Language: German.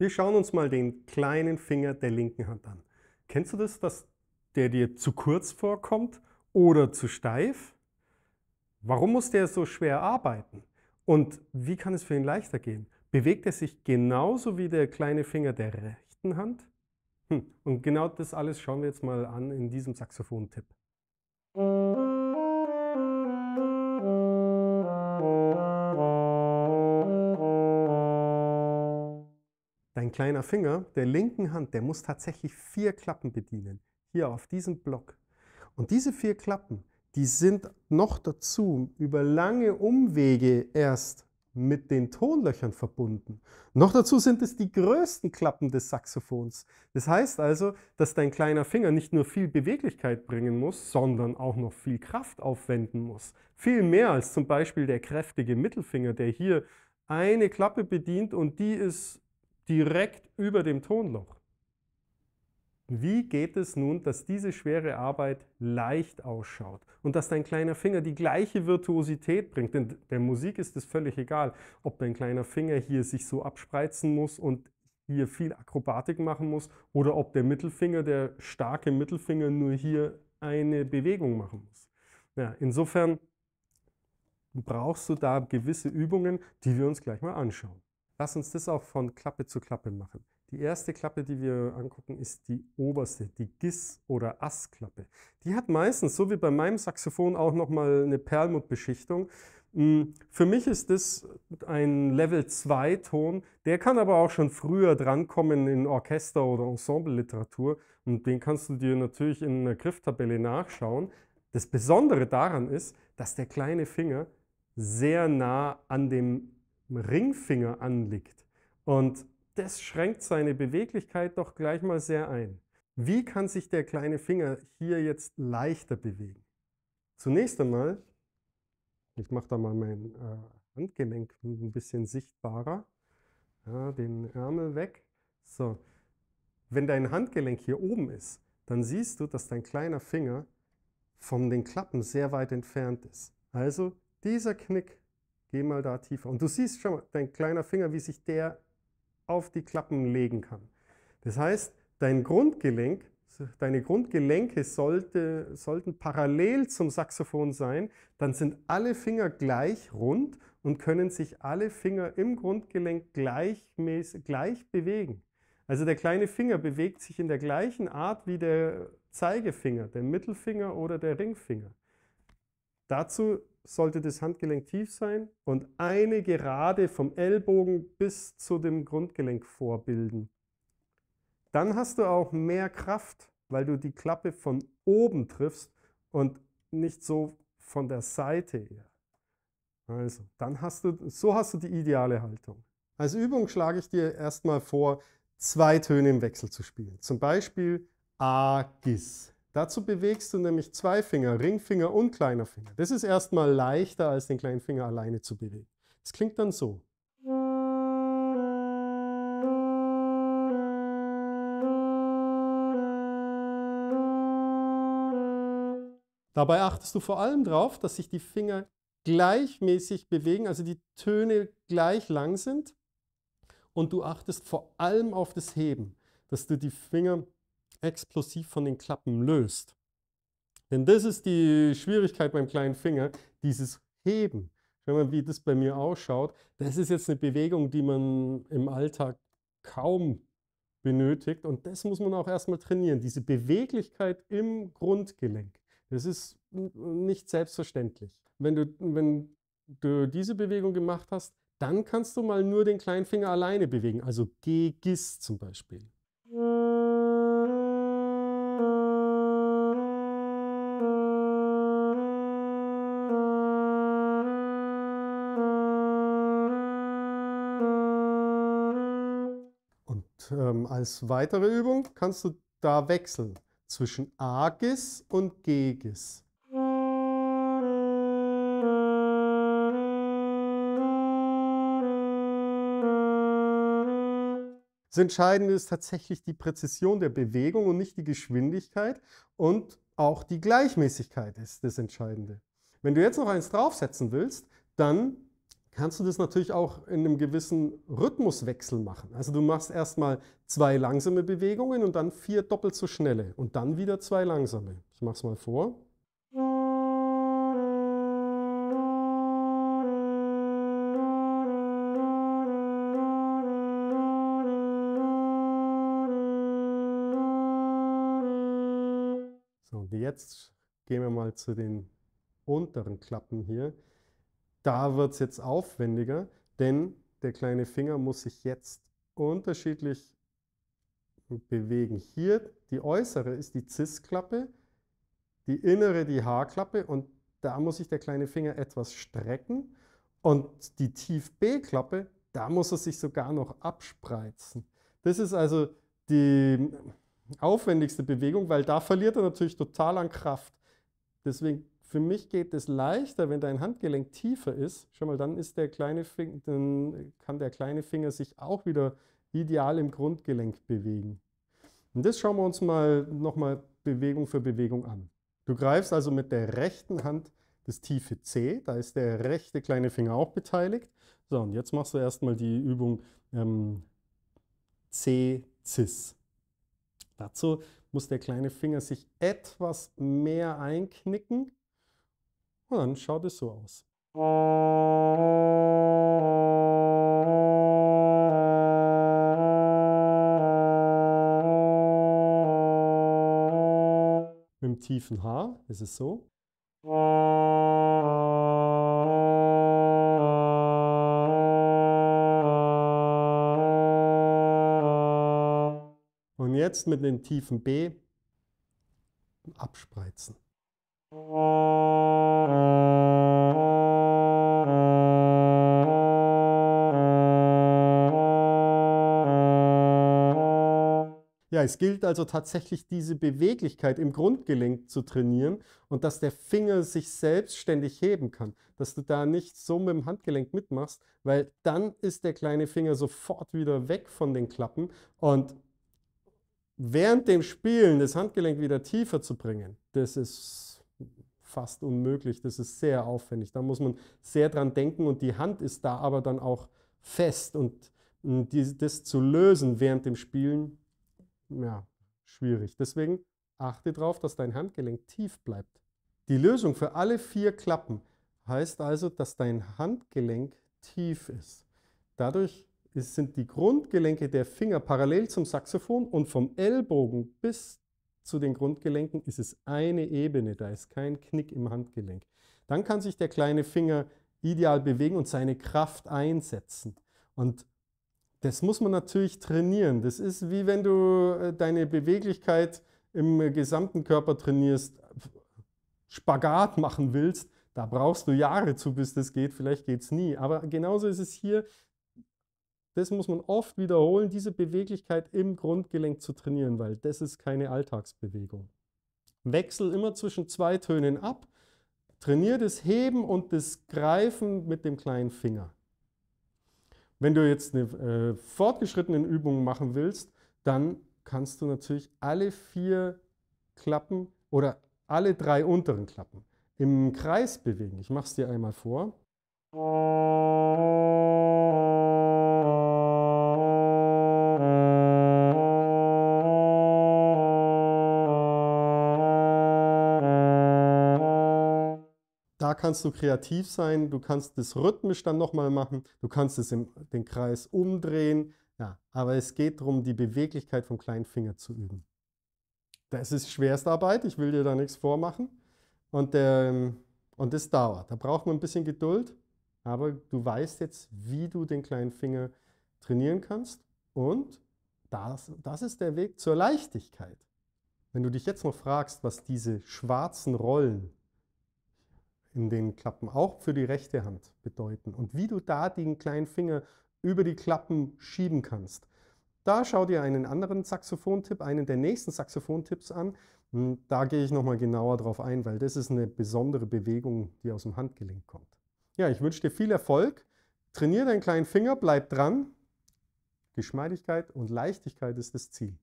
Wir schauen uns mal den kleinen Finger der linken Hand an. Kennst du das, dass der dir zu kurz vorkommt oder zu steif? Warum muss der so schwer arbeiten? Und wie kann es für ihn leichter gehen? Bewegt er sich genauso wie der kleine Finger der rechten Hand? Hm. Und genau das alles schauen wir jetzt mal an in diesem Saxophon-Tipp. kleiner Finger der linken Hand, der muss tatsächlich vier Klappen bedienen. Hier auf diesem Block. Und diese vier Klappen, die sind noch dazu über lange Umwege erst mit den Tonlöchern verbunden. Noch dazu sind es die größten Klappen des Saxophons. Das heißt also, dass dein kleiner Finger nicht nur viel Beweglichkeit bringen muss, sondern auch noch viel Kraft aufwenden muss. Viel mehr als zum Beispiel der kräftige Mittelfinger, der hier eine Klappe bedient und die ist direkt über dem Tonloch. Wie geht es nun, dass diese schwere Arbeit leicht ausschaut und dass dein kleiner Finger die gleiche Virtuosität bringt? Denn der Musik ist es völlig egal, ob dein kleiner Finger hier sich so abspreizen muss und hier viel Akrobatik machen muss oder ob der Mittelfinger, der starke Mittelfinger, nur hier eine Bewegung machen muss. Ja, insofern brauchst du da gewisse Übungen, die wir uns gleich mal anschauen. Lass uns das auch von Klappe zu Klappe machen. Die erste Klappe, die wir angucken, ist die oberste, die Gis- oder Ass-Klappe. Die hat meistens, so wie bei meinem Saxophon, auch nochmal eine Perlmuttbeschichtung. Hm, für mich ist das ein Level-2-Ton, der kann aber auch schon früher drankommen in Orchester- oder Ensemble-Literatur und den kannst du dir natürlich in einer Grifftabelle nachschauen. Das Besondere daran ist, dass der kleine Finger sehr nah an dem Ringfinger anliegt. Und das schränkt seine Beweglichkeit doch gleich mal sehr ein. Wie kann sich der kleine Finger hier jetzt leichter bewegen? Zunächst einmal, ich mache da mal mein äh, Handgelenk ein bisschen sichtbarer, ja, den Ärmel weg. So, wenn dein Handgelenk hier oben ist, dann siehst du, dass dein kleiner Finger von den Klappen sehr weit entfernt ist. Also dieser Knick Geh mal da tiefer. Und du siehst schon mal, dein kleiner Finger, wie sich der auf die Klappen legen kann. Das heißt, dein Grundgelenk, deine Grundgelenke sollte, sollten parallel zum Saxophon sein. Dann sind alle Finger gleich rund und können sich alle Finger im Grundgelenk gleichmäßig, gleich bewegen. Also der kleine Finger bewegt sich in der gleichen Art wie der Zeigefinger, der Mittelfinger oder der Ringfinger. Dazu sollte das Handgelenk tief sein und eine gerade vom Ellbogen bis zu dem Grundgelenk vorbilden. Dann hast du auch mehr Kraft, weil du die Klappe von oben triffst und nicht so von der Seite her. Also, dann hast du, so hast du die ideale Haltung. Als Übung schlage ich dir erstmal vor, zwei Töne im Wechsel zu spielen. Zum Beispiel A-Gis. Dazu bewegst du nämlich zwei Finger, Ringfinger und kleiner Finger. Das ist erstmal leichter, als den kleinen Finger alleine zu bewegen. Es klingt dann so. Dabei achtest du vor allem darauf, dass sich die Finger gleichmäßig bewegen, also die Töne gleich lang sind. Und du achtest vor allem auf das Heben, dass du die Finger explosiv von den Klappen löst. Denn das ist die Schwierigkeit beim kleinen Finger, dieses Heben. Wenn man wie das bei mir ausschaut, das ist jetzt eine Bewegung, die man im Alltag kaum benötigt. Und das muss man auch erstmal trainieren, diese Beweglichkeit im Grundgelenk. Das ist nicht selbstverständlich. Wenn du, wenn du diese Bewegung gemacht hast, dann kannst du mal nur den kleinen Finger alleine bewegen, also G-Gis zum Beispiel. ähm, als weitere Übung kannst du da wechseln zwischen A-Gis und G-Gis. Das Entscheidende ist tatsächlich die Präzision der Bewegung und nicht die Geschwindigkeit und auch die Gleichmäßigkeit ist das Entscheidende. Wenn du jetzt noch eins draufsetzen willst, dann kannst du das natürlich auch in einem gewissen Rhythmuswechsel machen. Also du machst erstmal zwei langsame Bewegungen und dann vier doppelt so schnelle und dann wieder zwei langsame. Ich mach's mal vor. So, und jetzt gehen wir mal zu den unteren Klappen hier. Da wird es jetzt aufwendiger, denn der kleine Finger muss sich jetzt unterschiedlich bewegen. Hier die äußere ist die Cis-Klappe, die innere die H-Klappe und da muss sich der kleine Finger etwas strecken und die Tief-B-Klappe, da muss er sich sogar noch abspreizen. Das ist also die aufwendigste Bewegung, weil da verliert er natürlich total an Kraft. Deswegen für mich geht es leichter, wenn dein Handgelenk tiefer ist. Schau mal, dann, ist der kleine Finger, dann kann der kleine Finger sich auch wieder ideal im Grundgelenk bewegen. Und das schauen wir uns mal nochmal Bewegung für Bewegung an. Du greifst also mit der rechten Hand das tiefe C, da ist der rechte kleine Finger auch beteiligt. So, und jetzt machst du erstmal die Übung ähm, C, Cis. Dazu muss der kleine Finger sich etwas mehr einknicken und dann schaut es so aus. Mit dem tiefen H ist es so. Und jetzt mit dem tiefen B abspreizen. Ja, es gilt also tatsächlich, diese Beweglichkeit im Grundgelenk zu trainieren und dass der Finger sich selbstständig heben kann, dass du da nicht so mit dem Handgelenk mitmachst, weil dann ist der kleine Finger sofort wieder weg von den Klappen und während dem Spielen das Handgelenk wieder tiefer zu bringen, das ist fast unmöglich, das ist sehr aufwendig. Da muss man sehr dran denken und die Hand ist da aber dann auch fest und das zu lösen während dem Spielen ja, schwierig. Deswegen achte darauf, dass dein Handgelenk tief bleibt. Die Lösung für alle vier Klappen heißt also, dass dein Handgelenk tief ist. Dadurch sind die Grundgelenke der Finger parallel zum Saxophon und vom Ellbogen bis zu den Grundgelenken ist es eine Ebene, da ist kein Knick im Handgelenk. Dann kann sich der kleine Finger ideal bewegen und seine Kraft einsetzen. Und das muss man natürlich trainieren. Das ist wie wenn du äh, deine Beweglichkeit im äh, gesamten Körper trainierst, Spagat machen willst. Da brauchst du Jahre zu, bis das geht. Vielleicht geht es nie. Aber genauso ist es hier. Das muss man oft wiederholen, diese Beweglichkeit im Grundgelenk zu trainieren, weil das ist keine Alltagsbewegung. Wechsel immer zwischen zwei Tönen ab. Trainier das Heben und das Greifen mit dem kleinen Finger. Wenn du jetzt eine äh, fortgeschrittene Übung machen willst, dann kannst du natürlich alle vier Klappen oder alle drei unteren Klappen im Kreis bewegen. Ich mache es dir einmal vor. da kannst du kreativ sein, du kannst das rhythmisch dann nochmal machen, du kannst es im den Kreis umdrehen. Ja, aber es geht darum, die Beweglichkeit vom kleinen Finger zu üben. Das ist Schwerstarbeit, ich will dir da nichts vormachen. Und, ähm, und das dauert. Da braucht man ein bisschen Geduld, aber du weißt jetzt, wie du den kleinen Finger trainieren kannst. Und das, das ist der Weg zur Leichtigkeit. Wenn du dich jetzt noch fragst, was diese schwarzen Rollen in den Klappen auch für die rechte Hand bedeuten. Und wie du da den kleinen Finger über die Klappen schieben kannst. Da schau dir einen anderen Saxophontipp, einen der nächsten Saxophontipps an. Hm, da gehe ich nochmal genauer drauf ein, weil das ist eine besondere Bewegung, die aus dem Handgelenk kommt. Ja, ich wünsche dir viel Erfolg. Trainier deinen kleinen Finger, bleib dran. Geschmeidigkeit und Leichtigkeit ist das Ziel.